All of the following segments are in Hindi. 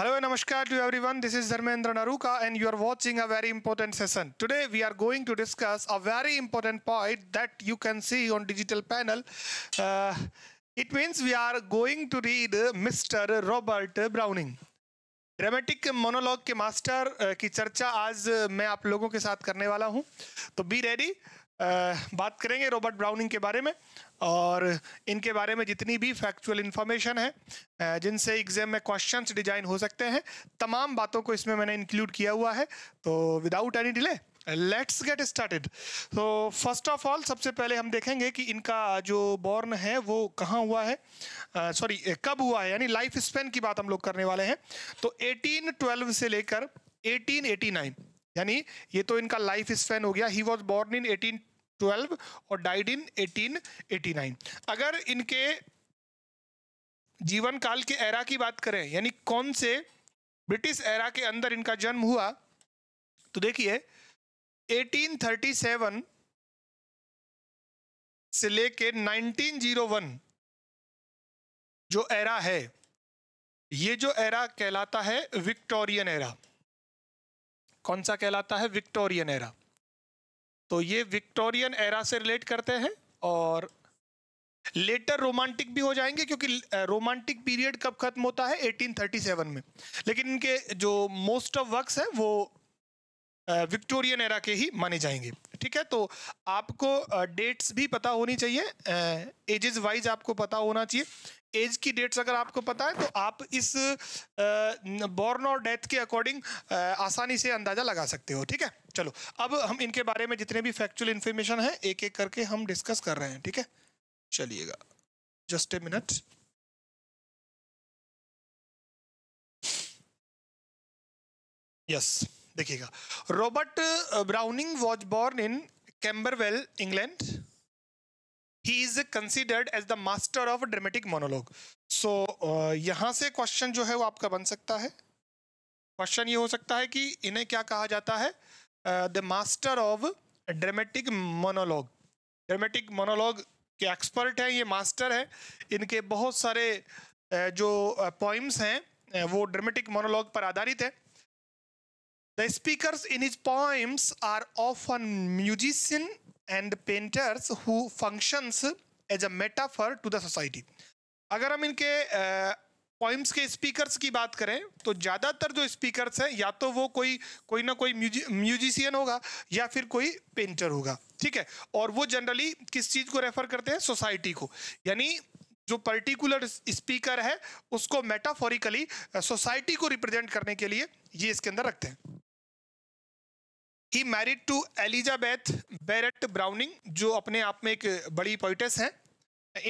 हेलो नमस्कार to everyone this is Dharmendra Naruka and you are watching a very important session today we are going to discuss a very important point that you can see on digital panel it means we are going to read mister Robert Browning dramatic monologue के मास्टर uh, की चर्चा आज uh, मैं आप लोगों के साथ करने वाला हूँ तो बी रेडी बात करेंगे रॉबर्ट ब्राउनिंग के बारे में और इनके बारे में जितनी भी फैक्चुअल इन्फॉर्मेशन है जिनसे एग्जाम में क्वेश्चंस डिजाइन हो सकते हैं तमाम बातों को इसमें मैंने इंक्लूड किया हुआ है तो without any delay let's get started तो फर्स्ट ऑफ ऑल सबसे पहले हम देखेंगे कि इनका जो बॉर्न है वो कहाँ हुआ है सॉरी uh, कब हुआ है यानी लाइफ स्पेन की बात हम लोग करने वाले हैं तो 1812 से लेकर 1889 यानी ये तो इनका लाइफ स्पेन हो गया ही वॉज बॉर्न इन 18 1812 और डाइड इन 1889 अगर इनके जीवन काल के एरा की बात करें यानी कौन से ब्रिटिश एरा के अंदर इनका जन्म हुआ तो देखिए 1837 से लेके 1901 जो एरा है ये जो एरा कहलाता है विक्टोरियन एरा कौन सा कहलाता है विक्टोरियन एरा तो ये विक्टोरियन एरा से रिलेट करते हैं और लेटर रोमांटिक भी हो जाएंगे क्योंकि रोमांटिक पीरियड कब खत्म होता है 1837 में लेकिन इनके जो मोस्ट ऑफ वर्क्स हैं वो विक्टोरियन एरा के ही माने जाएंगे ठीक है तो आपको डेट्स भी पता होनी चाहिए एजेस वाइज आपको पता होना चाहिए एज की डेट्स अगर आपको पता है तो आप इस बॉर्न और डेथ के अकॉर्डिंग आसानी से अंदाज़ा लगा सकते हो ठीक है चलो अब हम इनके बारे में जितने भी फैक्चुअल इन्फॉर्मेशन है एक एक करके हम डिस्कस कर रहे हैं ठीक है चलिएगा just a minute yes yes. देखिएगा Robert Browning was born in Camberwell England he is considered as the master of dramatic monologue so यहां से क्वेश्चन जो है वो आपका बन सकता है क्वेश्चन ये हो सकता है कि इन्हें क्या कहा जाता है the master of dramatic monologue dramatic monologue के एक्सपर्ट हैं ये मास्टर हैं इनके बहुत सारे जो पॉइम्स हैं वो ड्रामेटिक मोनोलॉग पर आधारित है The speakers in his poems are often musicians and painters who functions as a metaphor to the society. अगर हम इनके पॉइंट्स के स्पीकर्स की बात करें तो ज़्यादातर जो स्पीकर्स हैं या तो वो कोई कोई ना कोई म्यूजिशियन होगा या फिर कोई पेंटर होगा ठीक है और वो जनरली किस चीज़ को रेफर करते हैं सोसाइटी को यानी जो पर्टिकुलर स्पीकर है उसको मेटाफोरिकली सोसाइटी को रिप्रेजेंट करने के लिए ये इसके अंदर रखते हैं he married to Elizabeth Barrett Browning जो अपने आप में एक बड़ी पोइटस हैं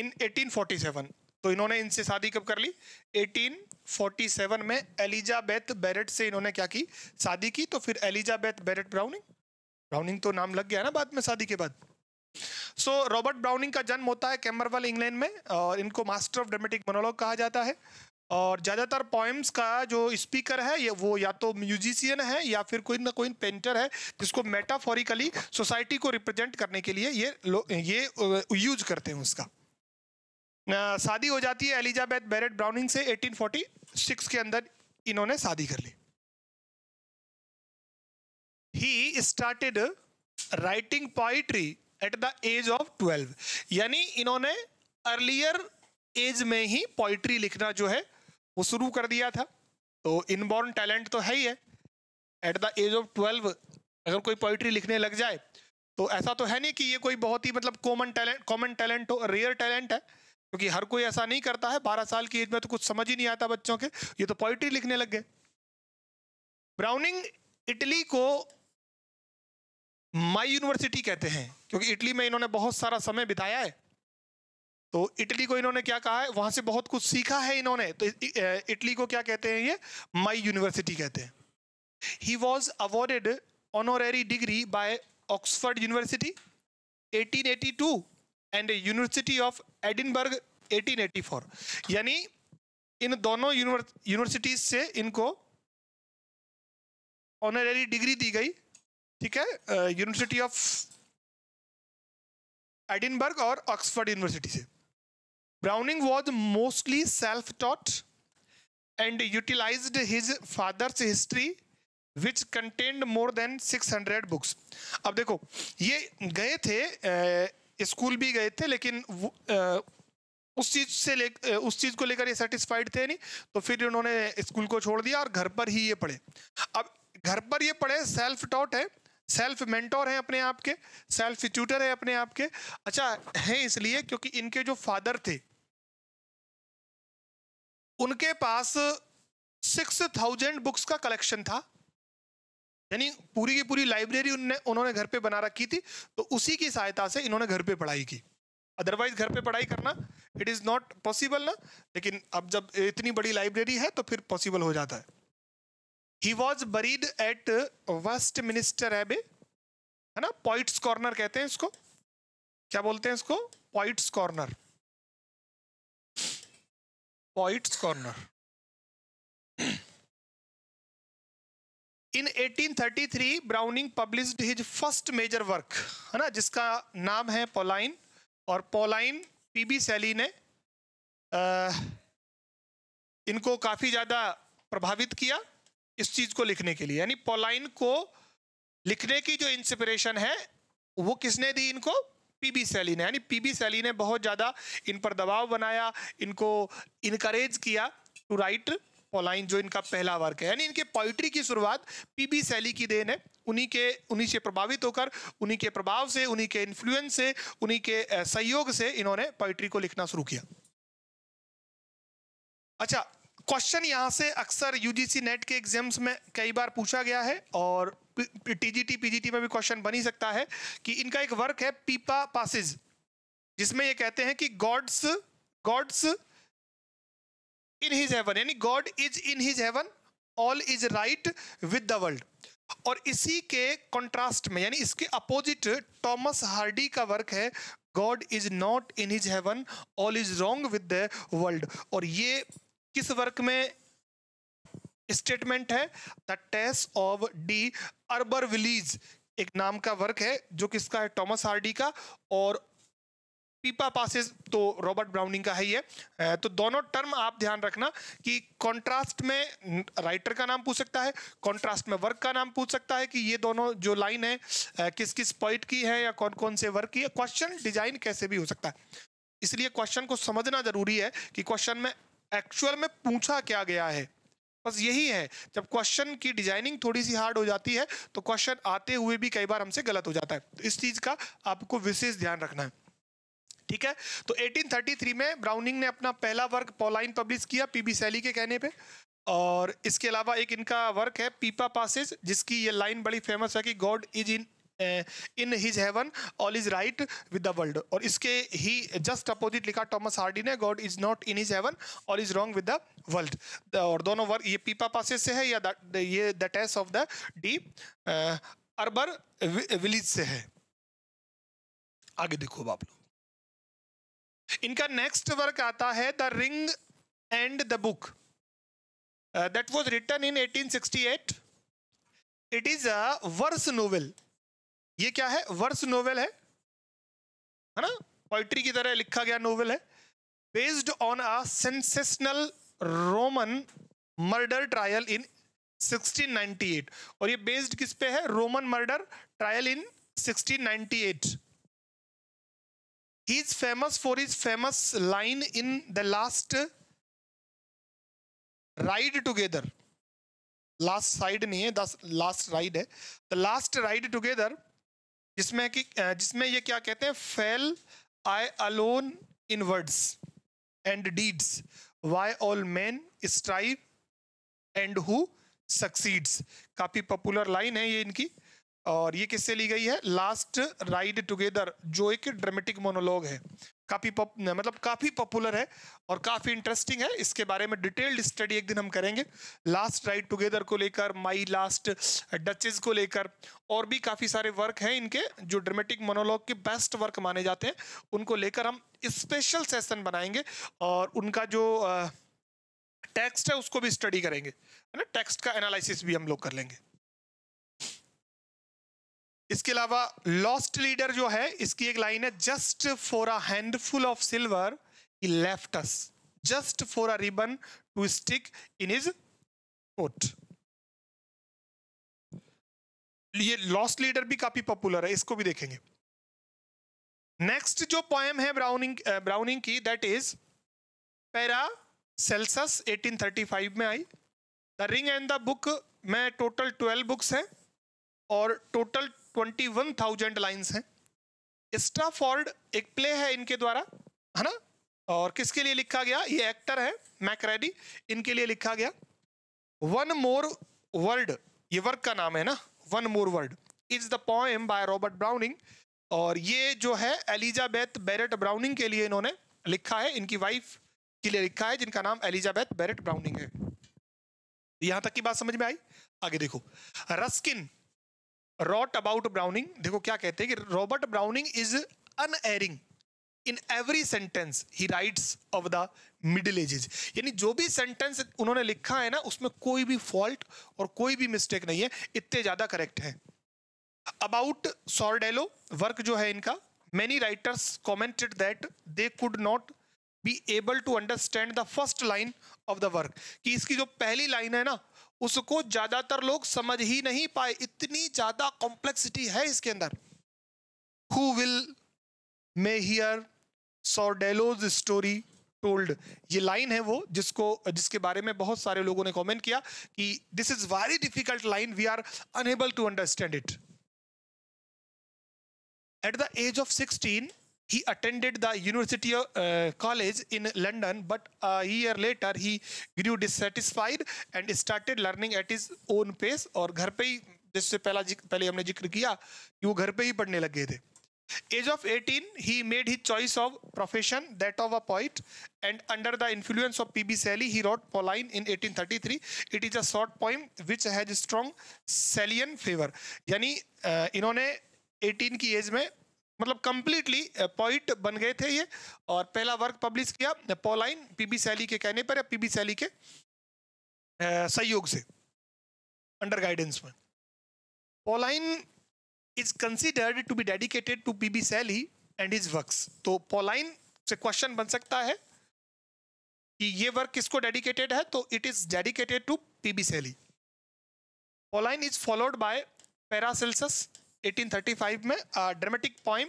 इन 1847 तो इन्होंने इनसे शादी कब कर ली 1847 में एलिजाबेथ बैरट से इन्होंने क्या की शादी की तो फिर एलिजाबेथ बैरट ब्राउनिंग ब्राउनिंग तो नाम लग गया ना बाद में शादी के बाद सो रॉबर्ट ब्राउनिंग का जन्म होता है कैमरवल इंग्लैंड में और इनको मास्टर ऑफ ड्रामेटिक मोनोलॉग कहा जाता है और ज़्यादातर पोइम्स का जो स्पीकर है ये वो या तो म्यूजिशियन है या फिर कोई ना कोई पेंटर है जिसको मेटाफोरिकली सोसाइटी को रिप्रेजेंट करने के लिए ये ये यूज uh, करते हैं उसका शादी हो जाती है एलिजाबेथ बैरेट ब्राउनिंग से 1846 के अंदर इन्होंने शादी कर ली he started writing poetry at the age of 12 यानी इन्होंने अर्लियर एज में ही पोइट्री लिखना जो है वो शुरू कर दिया था तो इनबॉर्न टैलेंट तो है ही है at the age of twelve अगर कोई पोइट्री लिखने लग जाए तो ऐसा तो है नहीं कि ये कोई बहुत ही मतलब कॉमन टैलेंट कॉमन टैलेंट हो रेयर टैलेंट है क्योंकि हर कोई ऐसा नहीं करता है बारह साल की एज में तो कुछ समझ ही नहीं आता बच्चों के ये तो पोइट्री लिखने लग गए ब्राउनिंग इटली को माई यूनिवर्सिटी कहते हैं क्योंकि इटली में इन्होंने बहुत सारा समय बिताया है तो इटली को इन्होंने क्या कहा है वहां से बहुत कुछ सीखा है इन्होंने तो इटली को क्या कहते हैं ये माई यूनिवर्सिटी कहते हैं he was awarded honorary degree by Oxford University 1882 and University of Edinburgh 1884 यानी इन दोनों यूनिवर्सिटीज से इनको ऑनरेरी डिग्री दी गई ठीक है यूनिवर्सिटी ऑफ एडिनबर्ग और ऑक्सफर्ड यूनिवर्सिटी से Browning was mostly self-taught and utilized his father's history which contained more than 600 books अब देखो ये गए थे स्कूल भी गए थे लेकिन उस चीज से ले उस चीज को लेकर ये सेटिस्फाइड थे नहीं तो फिर उन्होंने स्कूल को छोड़ दिया और घर पर ही ये पढ़े अब घर पर ये पढ़े सेल्फ टॉट है सेल्फ मेंटोर हैं अपने आप के सेल्फ ट्यूटर है अपने आप के अच्छा है इसलिए क्योंकि इनके जो फादर थे उनके पास सिक्स थाउजेंड बुक्स का कलेक्शन था यानी पूरी की पूरी लाइब्रेरी उनने उन्होंने घर पे बना रखी थी तो उसी की सहायता से इन्होंने घर पे पढ़ाई की अदरवाइज घर पे पढ़ाई करना इट इज़ नॉट पॉसिबल ना लेकिन अब जब इतनी बड़ी लाइब्रेरी है तो फिर पॉसिबल हो जाता है he was buried at Westminster Abbey है ना पॉइट्स कॉर्नर कहते हैं इसको क्या बोलते हैं इसको Poets' Corner Poets' Corner in 1833 Browning published his first major work है ना जिसका नाम है पोलाइन और पोलाइन पीबी सैली ने आ, इनको काफ़ी ज़्यादा प्रभावित किया इस चीज़ को लिखने के लिए यानी पोलाइन को लिखने की जो इंस्पिरेशन है वो किसने दी इनको पीबी सैली ने यानी पीबी सैली ने बहुत ज़्यादा इन पर दबाव बनाया इनको इनकरेज किया टू राइट पोलाइन जो इनका पहला वर्क है यानी इनके पोइट्री की शुरुआत पीबी सैली की देन है उन्हीं के उन्हीं से प्रभावित होकर उन्हीं के प्रभाव से उन्हीं के इन्फ्लुएंस से उन्हीं के सहयोग से इन्होंने पोइट्री को लिखना शुरू किया अच्छा क्वेश्चन यहां से अक्सर यूजीसी नेट के एग्जाम्स में कई बार पूछा गया है और टीजीटी पीजीटी में भी क्वेश्चन बन ही सकता है कि इनका एक वर्क है पीपा पासिस जिसमें ये कहते हैं कि God's God's in his heaven यानी God is in his heaven all is right with the world और इसी के कंट्रास्ट में यानी इसके अपोजिट टॉमस हार्डी का वर्क है God is not in his heaven all is wrong with the world और ये किस वर्क में स्टेटमेंट है the Tess of d'Urbervilles एक नाम का वर्क है जो किसका है टॉमस हार्डी का और पीपा पासिस तो रॉबर्ट ब्राउनिंग का है ये तो दोनों टर्म आप ध्यान रखना कि कंट्रास्ट में राइटर का नाम पूछ सकता है कंट्रास्ट में वर्क का नाम पूछ सकता है कि ये दोनों जो लाइन है किस किस पॉइंट की है या कौन कौन से वर्क की है क्वेश्चन डिजाइन कैसे भी हो सकता है इसलिए क्वेश्चन को समझना जरूरी है कि क्वेश्चन में एक्चुअल में पूछा क्या गया है बस यही है जब क्वेश्चन की डिजाइनिंग थोड़ी सी हार्ड हो जाती है तो क्वेश्चन आते हुए भी कई बार हमसे गलत हो जाता है तो इस चीज़ का आपको विशेष ध्यान रखना है ठीक है तो 1833 में ब्राउनिंग ने अपना पहला वर्क पॉलाइन पब्लिश किया पीबी सैली के कहने पे और इसके अलावा एक इनका वर्क है पीपा पासेज जिसकी ये लाइन बड़ी फेमस है कि God is in in his heaven all is right with the world और इसके ही जस्ट अपोजिट लिखा टॉमस हार्डी ने God is not in his heaven all is wrong with the world और दोनों वर्ग ये पीपा पासेज से है या ये the Tess of the d'Urbervilles से है आगे देखो आप लोग इनका नेक्स्ट वर्क आता है the ring and the Book that was written in 1868 it is a verse novel ये क्या है वर्स नोवेल है है ना पोइट्री की तरह लिखा गया नोवेल है based on a sensational Roman murder trial in 1698 और ये बेस्ड किस पे है Roman murder trial in 1698 he is famous for his famous line in the last ride together last side नहीं है दस लास्ट राइड है द लास्ट राइड टुगेदर जिसमें कि जिसमें ये क्या कहते हैं fail I alone in words and deeds why all man strive and who succeeds काफ़ी पॉपुलर लाइन है ये इनकी और ये किससे ली गई है लास्ट राइड टुगेदर जो एक ड्रामेटिक मोनोलॉग है काफ़ी मतलब काफ़ी पॉपुलर है और काफ़ी इंटरेस्टिंग है इसके बारे में डिटेल्ड स्टडी एक दिन हम करेंगे लास्ट राइड टुगेदर को लेकर माई लास्ट डचेज को लेकर और भी काफ़ी सारे वर्क हैं इनके जो ड्रामेटिक मोनोलॉग के बेस्ट वर्क माने जाते हैं उनको लेकर हम स्पेशल सेशन बनाएंगे और उनका जो टेक्स्ट है उसको भी स्टडी करेंगे है ना टेक्स्ट का एनालिसिस भी हम लोग कर लेंगे इसके अलावा लॉस्ट लीडर जो है इसकी एक लाइन है just for a handful of silver he left us just for a ribbon to stick in his coat ये लॉस्ट लीडर भी काफी पॉपुलर है इसको भी देखेंगे नेक्स्ट जो पोएम है ब्राउनिंग ब्राउनिंग की दैट इज पैरा सेल्सस 1835 में आई the ring and the Book में टोटल 12 बुक्स हैं और total twenty one thousand lines हैं स्टाफॉर्ड एक प्ले है इनके द्वारा है ना और किसके लिए लिखा गया ये एक्टर है मैकरेडी इनके लिए लिखा गया वन मोर वर्ल्ड ये वर्क का नाम है ना one more world is the poem by Robert Browning और ये जो है एलिजाबेथ बैरेट ब्राउनिंग के लिए इन्होंने लिखा है इनकी वाइफ के लिए लिखा है जिनका नाम एलिजाबेथ बैरेट ब्राउनिंग है यहां तक की बात समझ में आई आगे देखो रस्किन रॉट अबाउट ब्राउनिंग देखो क्या कहते हैं कि Robert Browning is unerring in every sentence he writes of the Middle Ages यानी जो भी सेंटेंस उन्होंने लिखा है ना उसमें कोई भी फॉल्ट और कोई भी मिस्टेक नहीं है इतने ज़्यादा करेक्ट है अबाउट सॉर्डेलो वर्क जो है इनका many writers commented that they could not be able to understand the first line of the work कि इसकी जो पहली लाइन है ना उसको ज्यादातर लोग समझ ही नहीं पाए इतनी ज्यादा कॉम्प्लेक्सिटी है इसके अंदर who will may hear Sordello's story told ये लाइन है वो जिसको जिसके बारे में बहुत सारे लोगों ने कमेंट किया कि this is very difficult line we are unable to understand it at the age of sixteen He attended the University uh, College in London, but a year later he grew dissatisfied and started learning at his own pace. or घर पे ही जिससे पहला पहले हमने जिक्र किया कि वो घर पे ही पढ़ने लग थे age of 18 he made his choice of profession that of a poet and under the influence of pb sally he wrote pauline in 1833 it is a short poem which has strong salient favor yani uh, इन्होंने 18 की एज में मतलब कंप्लीटली पॉइंट uh, बन गए थे ये और पहला वर्क पब्लिश किया पॉलाइन पीबी सैली के कहने पर या पीबी सैली के uh, सहयोग से अंडर गाइडेंस में Pauline is considered to be dedicated to P B Shelley and his works तो पोलाइन से क्वेश्चन बन सकता है कि ये वर्क किसको डेडिकेटेड है तो it is dedicated to P B Shelley Pauline is followed by Paracelsus 1835 में dramatic poem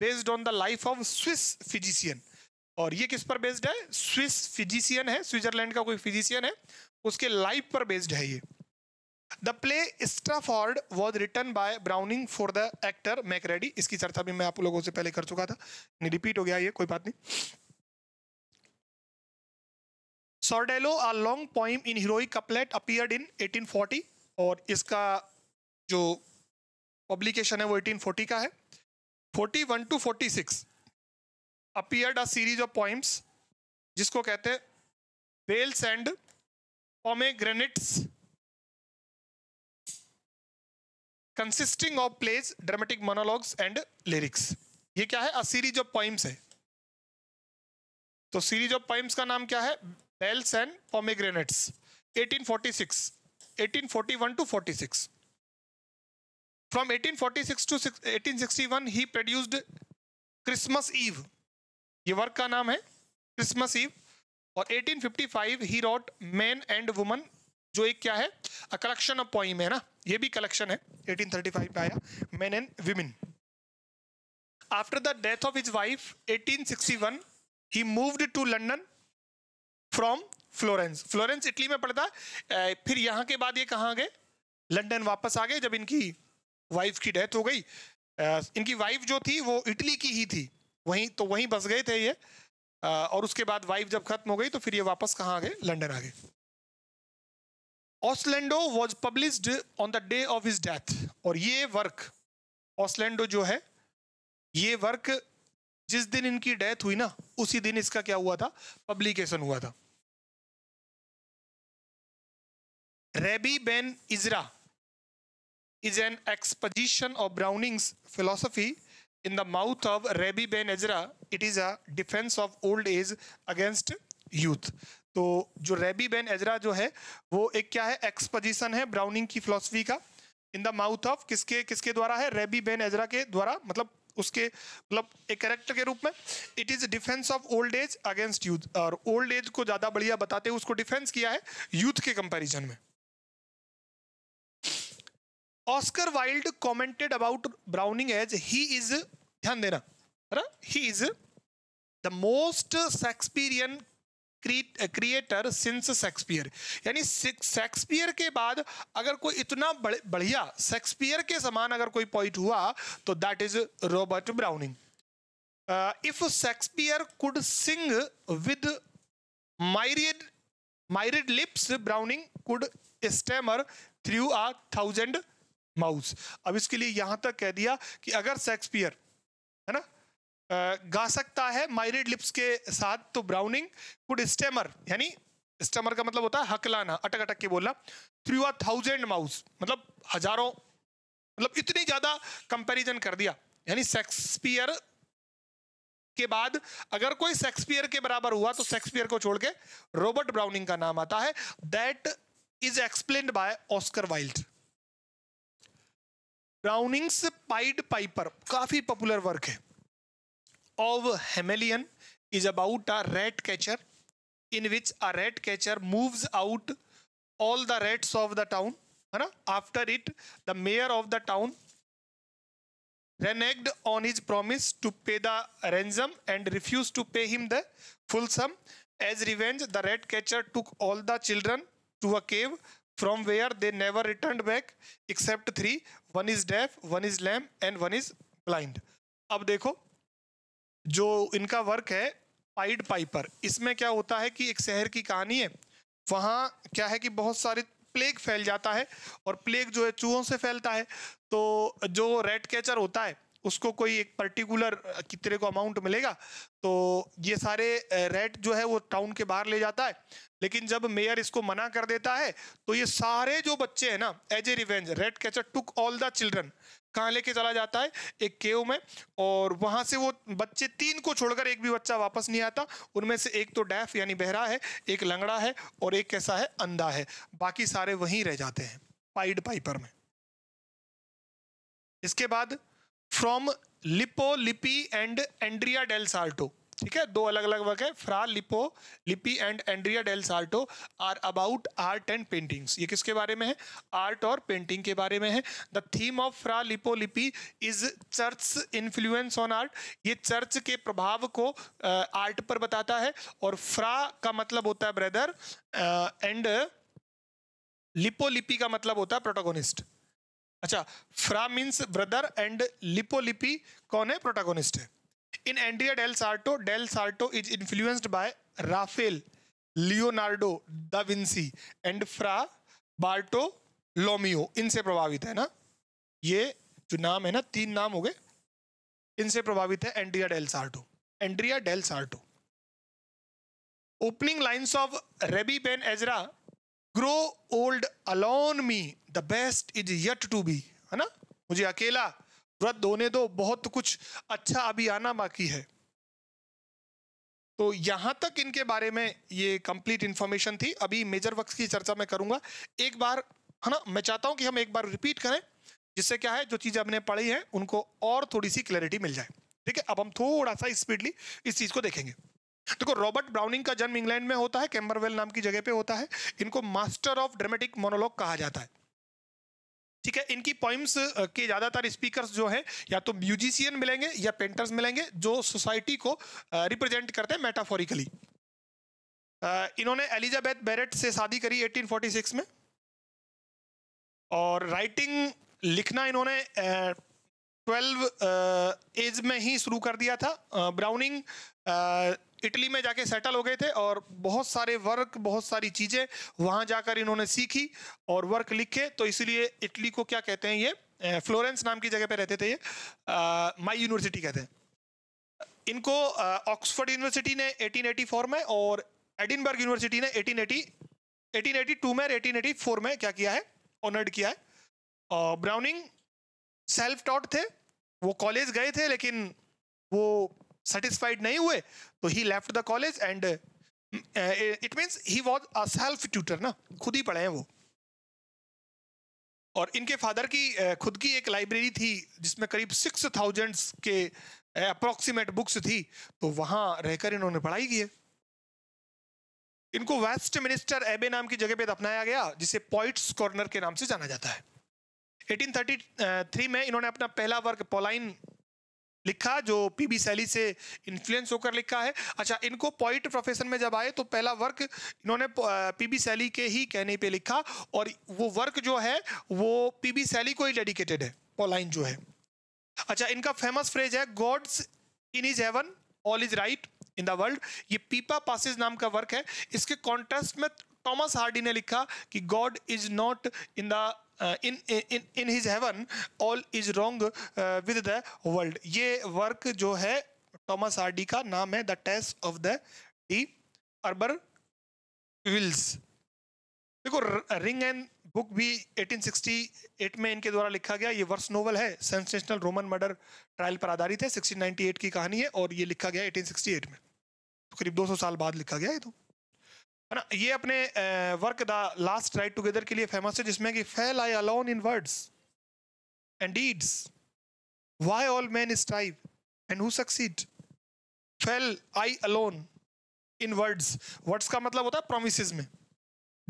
based on the life of Swiss physician और ये किस पर बेस्ड है स्विस फिजिशियन है स्विट्जरलैंड का कोई फिजिशियन है उसके लाइफ पर बेस्ड है ये the play Strafford was written by Browning for the actor Macready इसकी चर्चा भी मैं आप लोगों से पहले कर चुका था नहीं रिपीट हो गया ये कोई बात नहीं Sordello a long poem in heroic couplet appeared in 1840 और इसका जो पब्लिकेशन है वो 1840 का है 41 to 46 appeared a series of poems जिसको कहते हैं Bells and Pomegranates consisting of plays dramatic monologues and lyrics ये क्या है अ सीरीज ऑफ पॉइंट्स है तो सीरीज ऑफ पॉइंट्स का नाम क्या है bells and pomegranates 1846 1841 to 46 From 1846 to 1861 he produced Christmas Eve. ये वर्क का नाम है क्रिसमस ईव और 1855 he wrote man and woman जो एक क्या है अ कलेक्शन ऑफ पॉइम है ना ये भी कलेक्शन है 1835 पे आया man and women after the death of his wife 1861 he moved to London from Florence Florence Italy में पड़ता फिर यहां के बाद ये कहां गए लंदन वापस आ गए जब इनकी वाइफ की डेथ हो गई इनकी वाइफ जो थी वो इटली की ही थी वहीं तो वहीं बस गए थे ये और उसके बाद वाइफ जब खत्म हो गई तो फिर ये वापस कहाँ आ गए लंडन आ गए Asolando was published on the day of his death और ये वर्क ऑस्लैंडो जो है ये वर्क जिस दिन इनकी डेथ हुई ना उसी दिन इसका क्या हुआ था पब्लिकेशन हुआ था Rabbi Ben Ezra is an exposition of Browning's philosophy in the mouth of Rabbi Ben Ezra. It is a defense of old age against youth तो जो रेबी बेन एजरा जो है वो एक क्या है एक्सपोजिशन है ब्राउनिंग की फिलोसफी का इन द माउथ ऑफ किसके किसके द्वारा है रेबी बेन एजरा के द्वारा मतलब उसके मतलब एक करेक्टर के रूप में it is defence of old age against youth और ओल्ड एज को ज़्यादा बढ़िया बताते हुए उसको डिफेंस किया है यूथ के कंपैरिजन में Oscar Wilde commented about Browning as he is ध्यान देना he is the most Shakespearean creator since Shakespeare यानी शेक्सपियर के बाद अगर कोई इतना बढ़िया शेक्सपियर के समान अगर कोई पॉइंट हुआ तो that is Robert Browning if Shakespeare could sing with myriad myriad lips Browning could stammer through a thousand mouths अब इसके लिए यहां तक कह दिया कि अगर शेक्सपियर है ना गा सकता है माइरेड लिप्स के साथ तो ब्राउनिंग कुड स्टेमर यानी स्टेमर का मतलब होता है हकलाना अटक अटक के बोलना थ्रू अ थाउजेंड माउस मतलब हजारों मतलब इतनी ज्यादा कंपैरिजन कर दिया यानी शेक्सपियर के बाद अगर कोई शेक्सपियर के बराबर हुआ तो शेक्सपियर को छोड़ के रॉबर्ट ब्राउनिंग का नाम आता है that is explain by Oscar Wilde Browning's pied piper काफी पॉपुलर वर्क है of Hamelin is about a rat catcher in which a rat catcher moves out all the rats of the town है ना after it the mayor of the town reneged on his promise to pay the ransom and refused to pay him the full sum as revenge the rat catcher took all the children to a cave from where they never returned back except three one is deaf one is lame and one is blind अब देखो जो इनका वर्क है पाइड पाइपर इसमें क्या होता है कि एक शहर की कहानी है वहाँ क्या है कि बहुत सारे प्लेग फैल जाता है और प्लेग जो है चूहों से फैलता है तो जो रेड कैचर होता है उसको कोई एक पर्टिकुलर कितने को अमाउंट मिलेगा तो ये सारे रेट जो है वो टाउन के बाहर ले जाता है लेकिन जब मेयर इसको मना कर देता है तो ये सारे जो बच्चे हैं ना as a revenge rat catcher took all the children कहाँ लेके चला जाता है एक केव में और वहाँ से वो बच्चे तीन को छोड़कर एक भी बच्चा वापस नहीं आता उनमें से एक तो डैफ यानी बहरा है एक लंगड़ा है और एक कैसा है अंधा है बाकी सारे वहीं रह जाते हैं पाइड पाइपर में इसके बाद Fra Lippo Lippi and Andrea del Sarto ठीक है दो अलग अलग वर्क है Fra Lippo Lippi and Andrea del Sarto are about art and paintings ये किसके बारे में है आर्ट और पेंटिंग के बारे में है the theme of Fra Lippo Lippi is church influence on art ये चर्च के प्रभाव को आर्ट पर बताता है और फ्रा का मतलब होता है ब्रदर एंड लिपो लिपि का मतलब होता है प्रोटोगोनिस्ट अच्छा Fra means brother and Lippo Lippi कौन है प्रोटागोनिस्ट है in Andrea del Sarto del Sarto is influenced by Raphael Leonardo da Vinci and Fra Bartolomeo इनसे प्रभावित है ना ये जो नाम है ना तीन नाम हो गए इनसे प्रभावित है Andrea del Sarto Andrea del Sarto opening lines of Rabbi Ben Ezra grow old along me the best is yet to be है ना मुझे अकेला वृद्ध होने दो बहुत कुछ अच्छा अभी आना बाकी है तो यहां तक इनके बारे में ये कंप्लीट इंफॉर्मेशन थी अभी मेजर वर्क की चर्चा मैं करूंगा एक बार है ना मैं चाहता हूं कि हम एक बार रिपीट करें जिससे क्या है जो चीज़ हमने पढ़ी है उनको और थोड़ी सी क्लैरिटी मिल जाए ठीक है अब हम थोड़ा सा स्पीडली इस चीज़ को देखेंगे देखो रॉबर्ट ब्राउनिंग का जन्म इंग्लैंड में होता है कैम्बरवेल नाम की जगह पे होता है इनको मास्टर ऑफ ड्रामेटिक मोनोलॉग कहा जाता है ठीक है इनकी पॉइंट्स के ज़्यादातर स्पीकर्स जो है या तो म्यूजिशियन मिलेंगे या पेंटर्स मिलेंगे जो सोसाइटी को रिप्रेजेंट करते हैं मेटाफोरिकली इन्होंने एलिजाबेथ बैरेट से शादी करी 1846 में और राइटिंग लिखना इन्होंने ट्वेल्व एज में ही शुरू कर दिया था ब्राउनिंग इटली में जाके सेटल हो गए थे और बहुत सारे वर्क बहुत सारी चीज़ें वहाँ जाकर इन्होंने सीखी और वर्क लिखे तो इसलिए इटली को क्या कहते हैं ये फ्लोरेंस नाम की जगह पे रहते थे ये माई यूनिवर्सिटी कहते हैं इनको ऑक्सफोर्ड यूनिवर्सिटी ने 1884 में और एडिनबर्ग यूनिवर्सिटी ने 1880 1882 में और 1884 में क्या किया है ऑनर्ड किया है और ब्राउनिंग सेल्फ टॉट थे वो कॉलेज गए थे लेकिन वो सेटिस्फाइड नहीं हुए तो he left the college and it means he was a self tutor ना खुद ही पढ़े हैं वो और इनके फादर की uh, खुद की एक लाइब्रेरी थी जिसमें करीब सिक्स थाउजेंड के अप्रोक्सीमेट uh, बुक्स थी तो वहां रहकर इन्होंने पढ़ाई की है इनको वेस्ट मिनिस्टर एबे नाम की जगह पे दफनाया तो गया जिसे पॉइट्स कॉर्नर के नाम से जाना जाता है 1833 uh, में इन्होंने अपना पहला वर्क पोलाइन लिखा जो पीबी सैली से इन्फ्लुएंस होकर लिखा है अच्छा इनको पॉइट प्रोफेशन में जब आए तो पहला वर्क इन्होंने पीबी सैली के ही कहने पे लिखा और वो वर्क जो है वो पीबी सैली को ही डेडिकेटेड है पॉलाइन जो है अच्छा इनका फेमस फ्रेज है God's in his heaven all is right in the world ये पीपा पासिस नाम का वर्क है इसके कॉन्ट्रास्ट में थॉमस हार्डी ने लिखा कि God is not in the in in his heaven all is wrong with the world ये वर्क जो है टॉमस आर्डी का नाम है the Tess of the d'Urbervilles देखो रिंग एंड बुक भी 1868 में इनके द्वारा लिखा गया ये वर्स नोवेल है सेंसेशनल रोमन मर्डर ट्रायल पर आधारित है 1698 की कहानी है और ये लिखा गया 1868 में तो करीब 200 साल बाद लिखा गया ये तो है ना ये अपने work the last ride together के लिए फेमस है जिसमें कि fail I alone in words and deeds why all man strive and who succeed fail I alone in words words का मतलब होता है प्रोमिस में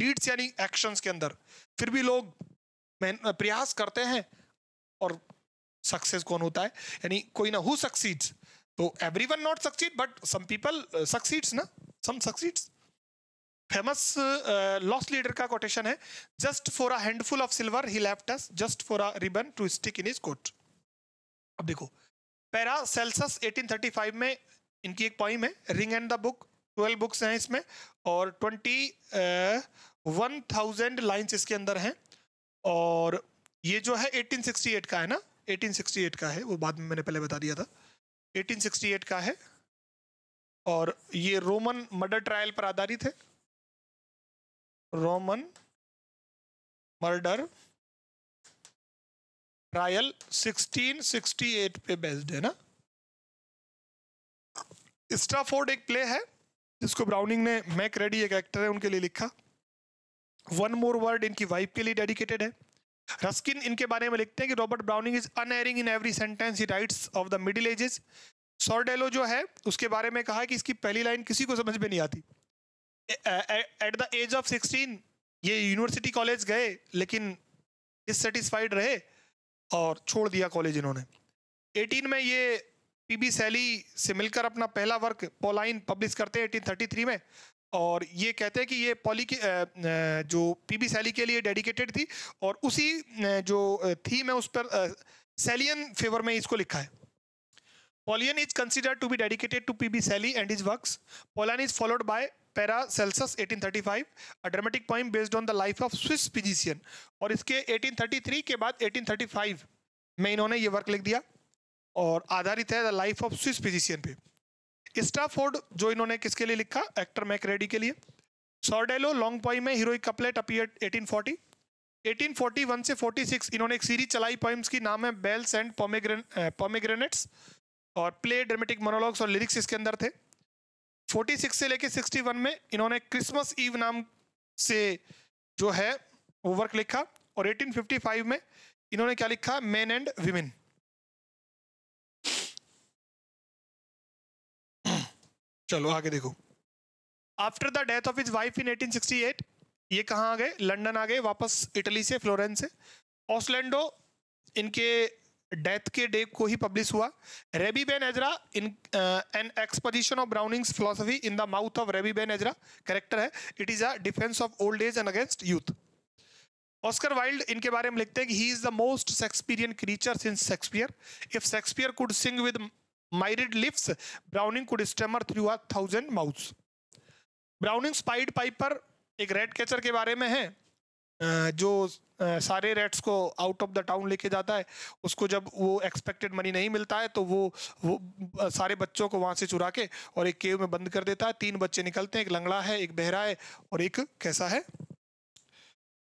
डीड्स यानी एक्शंस के अंदर फिर भी लोग प्रयास करते हैं और सक्सेस कौन होता है यानी कोई ना हु सक्सीड्स तो every one not succeed but some people succeeds ना some succeeds famous lost leader का कोटेशन है just for a handful of silver he left us just for a ribbon to stick in his coat अब देखो पैरा सेल्सस 1835 में इनकी एक पॉइम है ring and the book twelve books हैं इसमें और ट्वेंटी वन थाउजेंड लाइन्स इसके अंदर हैं और ये जो है 1868 का है ना 1868 का है वो बाद में मैंने पहले बता दिया था 1868 का है और ये रोमन मर्डर ट्रायल पर आधारित है रोमन मर्डर ट्रायल 1668 पे बेस्ड है ना स्टाफोर्ड एक प्ले है जिसको ब्राउनिंग ने मैक रेडी एक एक्टर है उनके लिए लिखा वन मोर वर्ड इनकी वाइफ के लिए डेडिकेटेड है रस्किन इनके बारे में लिखते हैं कि Robert Browning is unerring in every sentence he writes of the middle ages Sordello जो है उसके बारे में कहा कि इसकी पहली लाइन किसी को समझ में नहीं आती at the age of sixteen ये यूनिवर्सिटी कॉलेज गए लेकिन डिससेटिस्फाइड रहे और छोड़ दिया कॉलेज इन्होंने एटीन में ये पी बी सैली से मिलकर अपना पहला वर्क पोलाइन पब्लिश करते हैं 1833 में और ये कहते हैं कि ये पॉली के जो पी बी सैली के लिए डेडिकेटेड थी और उसी जो थीम है उस पर सैलियन फेवर में इसको लिखा है Polian is considered to be dedicated to P.B. Shelley and his works. Polian is followed by Paracelsus 1835, a dramatic poem based on the life of Swiss physician. और इसके 1833 के बाद 1835 में इन्होंने ये वर्क लिख दिया और आधारित है the life of Swiss physician पे स्टाफोर्ड जो इन्होंने किसके लिए लिखा एक्टर मैकरेडी के लिए सॉर्डेलो लॉन्ग पॉइम में हीरोइक कपलेट अपियर 1840 1841 से 46 इन्होंने एक सीरीज चलाई पॉइम्स की नाम है बेल्स एंड पोमेग्रेनेट्स और प्ले ड्रामेटिक मोनोलॉग्स और लिरिक्स इसके अंदर थे 46 से लेके 61 में इन्होंने क्रिसमस ईव नाम से जो है वो वर्क लिखा और 1855 में इन्होंने क्या लिखा मेन एंड विमेन चलो आगे देखो after the death of his wife in 1868 ये कहाँ आ गए लंदन आ गए वापस इटली से फ्लोरेंस से ऑस्लैंडो इनके डेथ के डे को ही पब्लिश हुआ Rabbi Ben Ezra in an exposition of Browning's philosophy in the mouth of Rabbi Ben Ezra character है it is a defence of old age and against youth Oscar Wilde इनके बारे में लिखते हैं कि he is the most Shakespearean creature since Shakespeare if Shakespeare could sing with myriad lips Browning could stammer through a thousand mouth Browning pied piper एक रेड कैचर के बारे में है जो सारे रेट्स को आउट ऑफ द टाउन लेके जाता है उसको जब वो एक्सपेक्टेड मनी नहीं मिलता है तो वो वो सारे बच्चों को वहाँ से चुरा के और एक केव में बंद कर देता है तीन बच्चे निकलते हैं एक लंगड़ा है एक बहरा है और एक कैसा है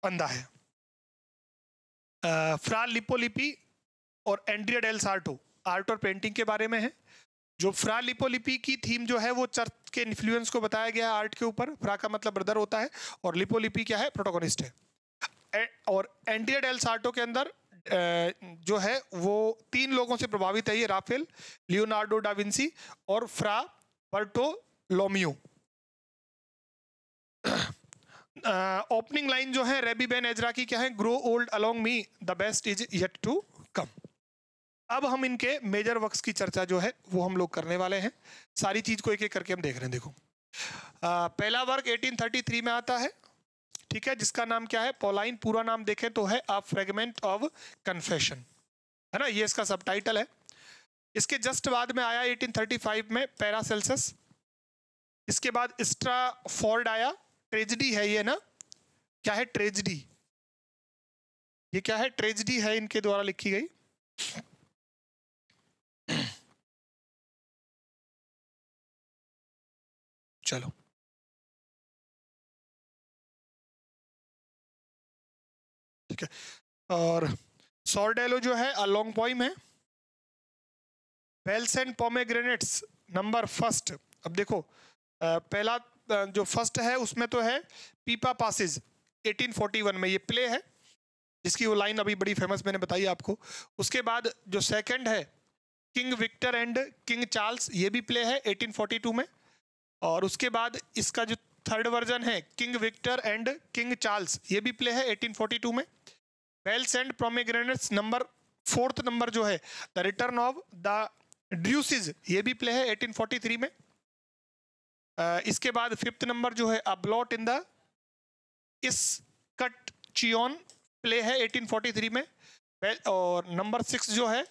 अंधा है फ्रा लिपोलिपि और एंड्रिया डेल्स आर्टो आर्ट और पेंटिंग के बारे में है जो फ्रा लिपोलिपी की थीम जो है वो चर्च के इन्फ्लुएंस को बताया गया है आर्ट के ऊपर फ्रा का मतलब ब्रदर होता है और लिपोलिपी क्या है प्रोटोकोनिस्ट है और एंटीरियर डेल सार्टो के अंदर जो है वो तीन लोगों से प्रभावित है ये राफेल लियोनार्डो डाविंसी और फ्रा बर्टो लोमियो ओपनिंग लाइन जो है रेबी बेन एजरा की क्या है grow old along me the best is yet to come अब हम इनके मेजर वर्क्स की चर्चा जो है वो हम लोग करने वाले हैं सारी चीज को एक एक करके हम देख रहे हैं देखो आ, पहला वर्क 1833 में आता है ठीक है जिसका नाम क्या है पोलाइन पूरा नाम देखें तो है अ फ्रेगमेंट ऑफ कन्फेशन है ना ये इसका सब है इसके जस्ट बाद में आया 1835 में पैरासेल्सस इसके बाद स्ट्रा फोर्ड आया ट्रेजिडी है ये ना क्या है ट्रेजिडी ये क्या है ट्रेजिडी है इनके द्वारा लिखी गई चलो ठीक है और सॉर्डेलो जो है अलोंग पॉइम है bells and pomegranates number first अब देखो पहला जो फर्स्ट है उसमें तो है पीपा पासिस 1841 में ये प्ले है जिसकी वो लाइन अभी बड़ी फेमस मैंने बताई आपको उसके बाद जो सेकंड है King Victor and King Charles ये भी प्ले है 1842 में और उसके बाद इसका जो थर्ड वर्जन है King Victor and King Charles ये भी प्ले है 1842 में bells and pomegranates number fourth number जो है the return of the Druses ये भी प्ले है 1843 में uh, इसके बाद फिफ्थ नंबर जो है a blot in the scutcheon play है 1843 में और नंबर सिक्स जो है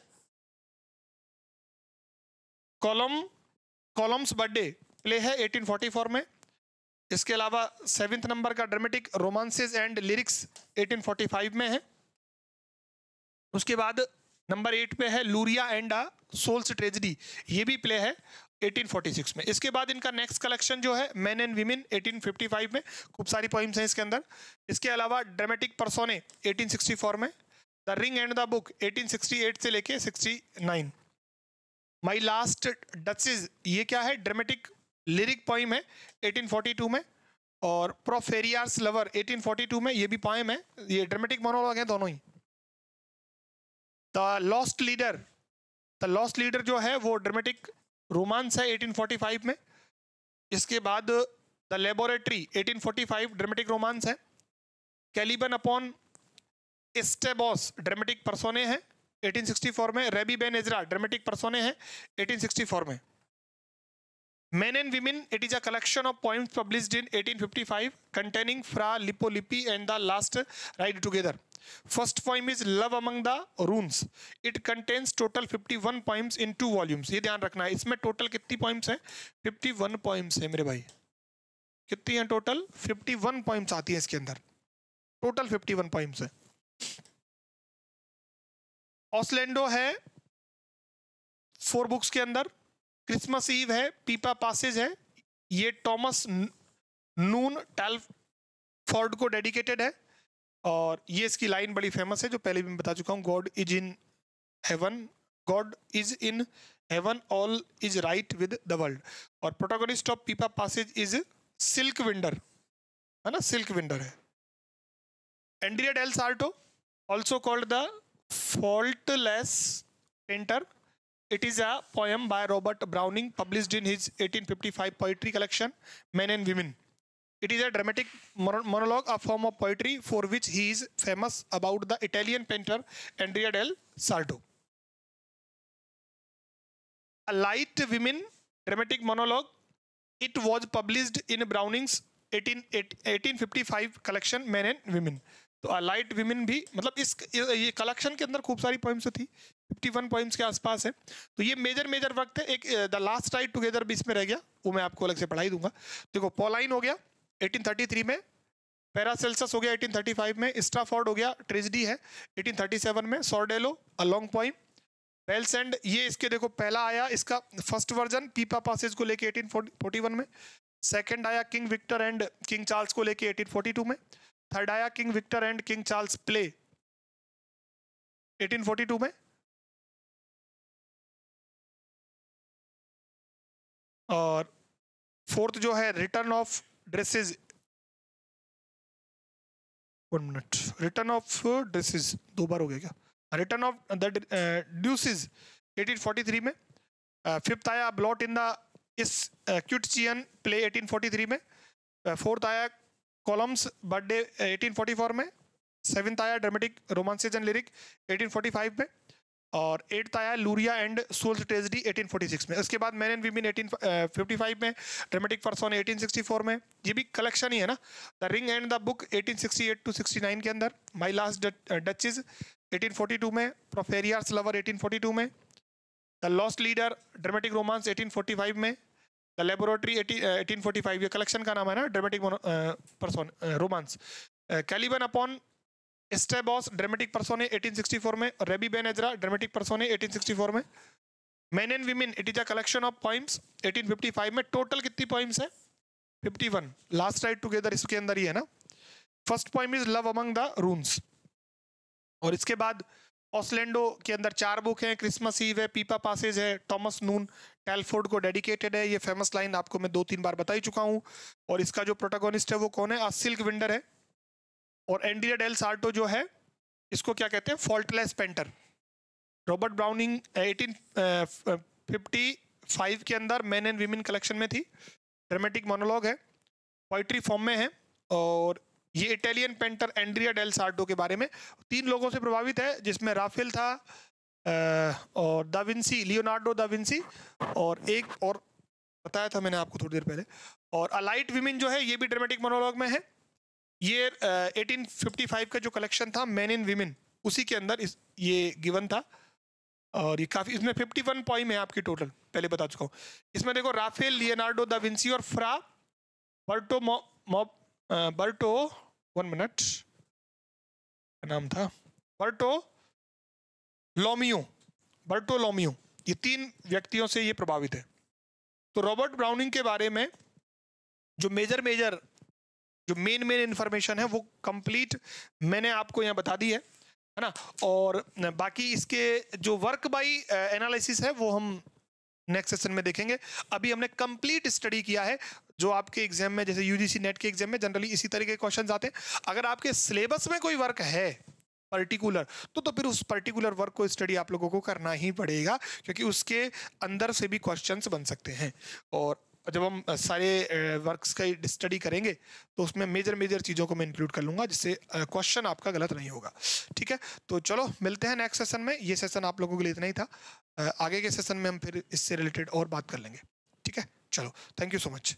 कॉलम कॉलम्स बर्थडे प्ले है 1844 में इसके अलावा सेवेंथ नंबर का ड्रामेटिक रोमांसेस एंड लिरिक्स 1845 में है उसके बाद नंबर एट पे है Luria and a soul's tragedy ये भी प्ले है 1846 में इसके बाद इनका नेक्स्ट कलेक्शन जो है मैन एंड विमेन 1855 में खूब सारी पोइम्स हैं इसके अंदर इसके अलावा ड्रामेटिक परसोने 1864 में the ring and the book 1868 से लेके 69 माय लास्ट डचेज ये क्या है ड्रामेटिक लिरिक पोइम है 1842 में और प्रोफेरियार्स लवर 1842 में ये भी पोइम है ये ड्रामेटिक मोनोलॉग है दोनों ही the lost leader the lost leader जो है वो ड्रामेटिक रोमांस है 1845 में इसके बाद the laboratory 1845 forty five dramatic romance है Caliban upon Setebos dramatic personae हैं 1864 में Rabbi Ben Ezra dramatic personae हैं 1864 में man and women it is a collection of points published in 1855 containing Fra Lippo Lippi and the last ride together first poem is love among the ruins it contains total 51 points in two volumes ये ध्यान रखना है इसमें टोटल कितनी पॉइंट्स हैं 51 पॉइंट्स हैं मेरे भाई कितनी हैं टोटल 51 पॉइंट्स आती हैं इसके अंदर टोटल 51 पॉइंट्स हैं ऑसलैंडो है फोर बुक्स के अंदर क्रिसमस ईव है पीपा पासेज है ये टॉमस नून टेल्फ फोर्ड को डेडिकेटेड है और ये इसकी लाइन बड़ी फेमस है जो पहले भी मैं बता चुका हूँ God is in heaven God is in heaven all is right with the world और protagonist of Pippa Passes is silk winder है ना सिल्क विंडर है Andrea del Sarto also called the faultless painter it is a poem by Robert Browning published in his 1855 poetry collection man and women It is a dramatic monologue, a form of poetry for which he is famous about the Italian painter Andrea del Sardo. A Light Women Dramatic Monologue. It was published in Browning's 18, 1855 collection Men and Women. तो अलाइट विमेन भी मतलब इस ये कलेक्शन के अंदर खूब सारी पोइम्स थी 51 पोइम्स के आसपास है तो ये मेजर मेजर वक्त है एक द लास्ट टाइट टुगेदर भी इसमें रह गया वो मैं आपको अलग से पढ़ाई दूंगा देखो पॉलाइन हो गया 1833 में पैरासेल्सस हो गया 1835 में स्टाफोर्ड हो गया ट्रेजडी है 1837 में Sordello a point bells and ये इसके देखो पहला आया इसका फर्स्ट वर्जन पीपा पासिस को लेके 1841 में सेकंड आया King Victor and King Charles को लेके 1842 में थर्ड आया King Victor and King Charles play 1842 में और फोर्थ जो है return of dresses one minute return of dresses दो बार हो गया क्या रिटर्न ऑफ द ड्यूसेस 1843 में फिफ्थ uh, आया blot in the scutcheon play 1843 में फोर्थ uh, आया कॉलम्स बर्थडे 1844 में सेवन्थ आया ड्रामेटिक रोमांसेज एंड लिरिक 1845 में और एट्थ आया लूरिया एंड सोल्स फोर्टी 1846 में उसके बाद मैन एंड फिफ्टी फाइव में ड्रामेटिक पर्सन 1864 में ये भी कलेक्शन ही है ना the ring and the book 1868 to 69 के अंदर माय लास्ट डचिज 1842 में प्रोफेरियार्स लवर 1842 में the lost leader dramatic romance 1845 में द लेबोरेटरी एटीन ये कलेक्शन का नाम है ना dramatic person romance Caliban upon Setebos dramatic person है 1864 में Rabbi Ben Ezra dramatic person है 1864 में man and women it is a collection of poems 1855 में टोटल कितनी पॉइम्स है 51 लास्ट राइट टुगेदर इसके अंदर ही है ना first poem is love among the ruins और इसके बाद ऑसलैंडो के अंदर चार बुक हैं क्रिसमस ईव है पीपा पासेज है थॉमस नून टेलफोर्ड को डेडिकेटेड है ये फेमस लाइन आपको मैं दो तीन बार बता ही चुका हूँ और इसका जो प्रोटोगोनिस्ट है वो कौन है सिल्क विंडर है और एंड्रिया डेल सार्टो जो है इसको क्या कहते हैं faultless painter Robert Browning eighteen fifty five के अंदर मैन एंड वीमेन कलेक्शन में थी ड्रामेटिक मोनोलॉग है पोइट्री फॉर्म में है और ये Italian painter Andrea del Sarto के बारे में तीन लोगों से प्रभावित है जिसमें राफेल था uh, और दाविंसी लियोनार्डो दाविंसी और एक और बताया था मैंने आपको थोड़ी देर पहले और अलाइट विमेन जो है ये भी ड्रामेटिक मोनोलॉग में है ये एटीन फिफ्टी फाइव का जो कलेक्शन था मैन इन वीमेन उसी के अंदर इस ये गिवन था और ये काफ़ी इसमें फिफ्टी वन पॉइंट है आपकी टोटल पहले बता चुका हूँ इसमें देखो राफेल लियनार्डो द विंसी और फ्रा बर्टो मो बर्टो वन मिनट नाम था बर्टो लोमियो बर्टो लोमियो ये तीन व्यक्तियों से ये प्रभावित है तो रॉबर्ट ब्राउनिंग के बारे में जो मेजर मेजर जो मेन मेन इन्फॉर्मेशन है वो कंप्लीट मैंने आपको यहाँ बता दी है है ना और बाकी इसके जो वर्क बाई एनालिसिस है वो हम नेक्स्ट सेशन में देखेंगे अभी हमने कंप्लीट स्टडी किया है जो आपके एग्जाम में जैसे यूजीसी नेट के एग्जाम में जनरली इसी तरीके के क्वेश्चन आते हैं अगर आपके सिलेबस में कोई वर्क है पर्टिकुलर तो तो फिर उस पर्टिकुलर वर्क को स्टडी आप लोगों को करना ही पड़ेगा क्योंकि उसके अंदर से भी क्वेश्चंस बन सकते हैं और और जब हम सारे वर्क्स का स्टडी करेंगे तो उसमें मेजर मेजर चीज़ों को मैं इंक्लूड कर लूँगा जिससे क्वेश्चन आपका गलत नहीं होगा ठीक है तो चलो मिलते हैं नेक्स्ट सेशन में ये सेशन आप लोगों के लिए इतना ही था आगे के सेशन में हम फिर इससे रिलेटेड और बात कर लेंगे ठीक है चलो थैंक यू सो मच